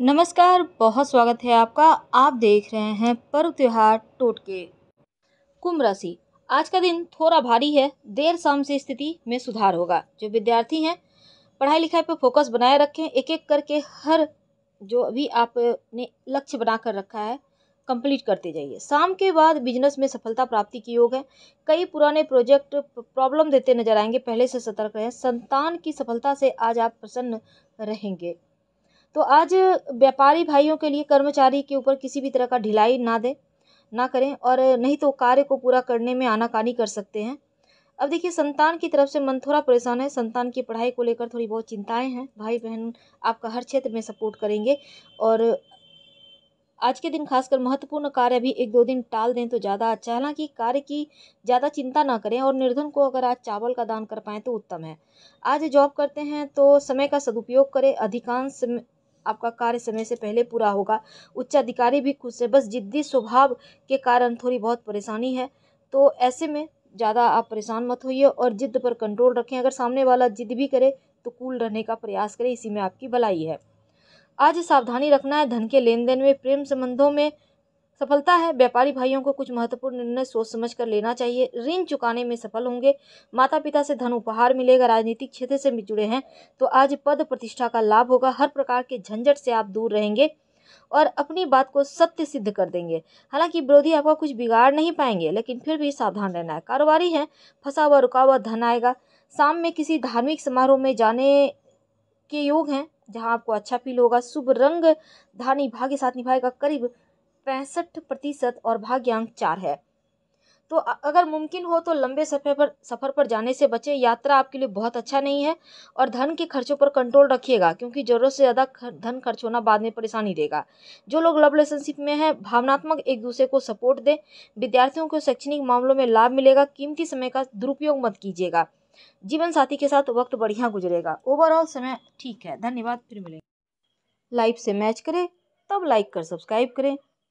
नमस्कार बहुत स्वागत है आपका आप देख रहे हैं पर्व त्योहार टोटके कुंभ राशि आज का दिन थोड़ा भारी है देर शाम से स्थिति में सुधार होगा जो विद्यार्थी हैं पढ़ाई लिखाई पर फोकस बनाए रखें एक एक करके हर जो अभी आपने लक्ष्य बना कर रखा है कंप्लीट करते जाइए शाम के बाद बिजनेस में सफलता प्राप्ति की योग है कई पुराने प्रोजेक्ट प्रॉब्लम देते नजर आएंगे पहले से सतर्क रहें संतान की सफलता से आज आप प्रसन्न रहेंगे तो आज व्यापारी भाइयों के लिए कर्मचारी के ऊपर किसी भी तरह का ढिलाई ना दें ना करें और नहीं तो कार्य को पूरा करने में आनाकानी कर सकते हैं अब देखिए संतान की तरफ से मन थोड़ा परेशान है संतान की पढ़ाई को लेकर थोड़ी बहुत चिंताएं हैं भाई बहन आपका हर क्षेत्र में सपोर्ट करेंगे और आज के दिन खासकर महत्वपूर्ण कार्य भी एक दो दिन टाल दें तो ज़्यादा अच्छा है हालांकि कार्य की ज़्यादा चिंता ना करें और निर्धन को अगर आज चावल का दान कर पाएँ तो उत्तम है आज जॉब करते हैं तो समय का सदुपयोग करें अधिकांश आपका कार्य समय से पहले पूरा होगा उच्च अधिकारी भी खुश है बस जिद्दी स्वभाव के कारण थोड़ी बहुत परेशानी है तो ऐसे में ज़्यादा आप परेशान मत होइए और जिद पर कंट्रोल रखें अगर सामने वाला जिद भी करे तो कूल रहने का प्रयास करें इसी में आपकी भलाई है आज सावधानी रखना है धन के लेन देन में प्रेम संबंधों में सफलता है व्यापारी भाइयों को कुछ महत्वपूर्ण निर्णय सोच समझ कर लेना चाहिए ऋण चुकाने में सफल होंगे माता पिता से धन उपहार मिलेगा राजनीतिक क्षेत्र से भी जुड़े हैं तो आज पद प्रतिष्ठा का लाभ होगा हर प्रकार के झंझट से आप दूर रहेंगे और अपनी बात को सत्य सिद्ध कर देंगे हालांकि विरोधी आपका कुछ बिगाड़ नहीं पाएंगे लेकिन फिर भी सावधान रहना है कारोबारी है फंसा हुआ रुका हुआ धन आएगा शाम में किसी धार्मिक समारोह में जाने के योग हैं जहां आपको अच्छा फील होगा शुभ रंग धानी भाग्य साथ निभाएगा करीब पैंसठ प्रतिशत और भाग्यांक चार है तो अगर मुमकिन हो तो लंबे सफ़र पर सफ़र पर जाने से बचें यात्रा आपके लिए बहुत अच्छा नहीं है और धन के खर्चों पर कंट्रोल रखिएगा क्योंकि ज़रूरत से ज़्यादा धन खर्च होना बाद में परेशानी देगा जो लोग लव रिलेशनशिप में हैं भावनात्मक एक दूसरे को सपोर्ट दें विद्यार्थियों को शैक्षणिक मामलों में लाभ मिलेगा कीमती समय का दुरुपयोग मत कीजिएगा जीवन साथी के साथ वक्त बढ़िया गुजरेगा ओवरऑल समय ठीक है धन्यवाद फिर मिलेंगे लाइफ से मैच करें तब लाइक कर सब्सक्राइब करें